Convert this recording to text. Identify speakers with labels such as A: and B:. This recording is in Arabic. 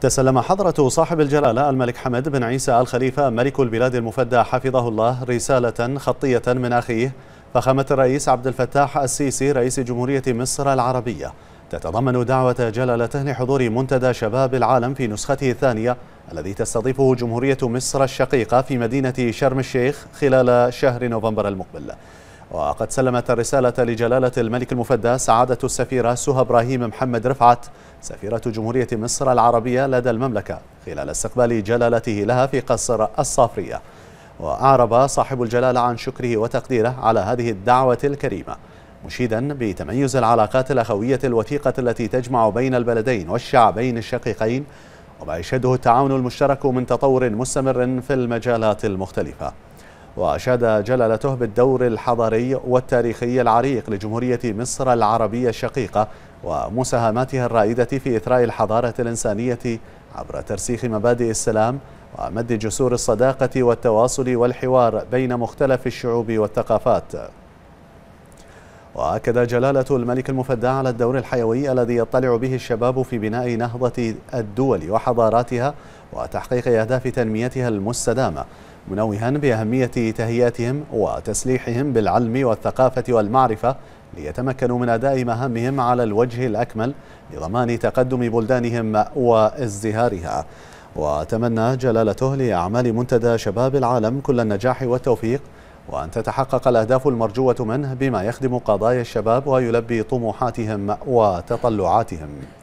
A: تسلم حضرة صاحب الجلالة الملك حمد بن عيسى الخليفة ملك البلاد المفدى حفظه الله رسالة خطية من أخيه فخامة الرئيس عبد الفتاح السيسي رئيس جمهورية مصر العربية تتضمن دعوة جلالته لحضور منتدى شباب العالم في نسخته الثانية الذي تستضيفه جمهورية مصر الشقيقة في مدينة شرم الشيخ خلال شهر نوفمبر المقبل وقد سلمت الرسالة لجلالة الملك المفدى سعادة السفيرة سهى إبراهيم محمد رفعت سفيرة جمهورية مصر العربية لدى المملكة خلال استقبال جلالته لها في قصر الصافرية وأعرب صاحب الجلالة عن شكره وتقديره على هذه الدعوة الكريمة مشيدا بتميز العلاقات الأخوية الوثيقة التي تجمع بين البلدين والشعبين الشقيقين وما يشهده التعاون المشترك من تطور مستمر في المجالات المختلفة وأشاد جلالته بالدور الحضاري والتاريخي العريق لجمهورية مصر العربية الشقيقة ومساهماتها الرائدة في إثراء الحضارة الإنسانية عبر ترسيخ مبادئ السلام ومد جسور الصداقة والتواصل والحوار بين مختلف الشعوب والثقافات وأكد جلالة الملك المفدى على الدور الحيوي الذي يطلع به الشباب في بناء نهضة الدول وحضاراتها وتحقيق أهداف تنميتها المستدامة منوها بأهمية تهياتهم وتسليحهم بالعلم والثقافة والمعرفة ليتمكنوا من أداء مهامهم على الوجه الأكمل لضمان تقدم بلدانهم وازدهارها وتمنى جلالته لأعمال منتدى شباب العالم كل النجاح والتوفيق وأن تتحقق الأهداف المرجوة منه بما يخدم قضايا الشباب ويلبي طموحاتهم وتطلعاتهم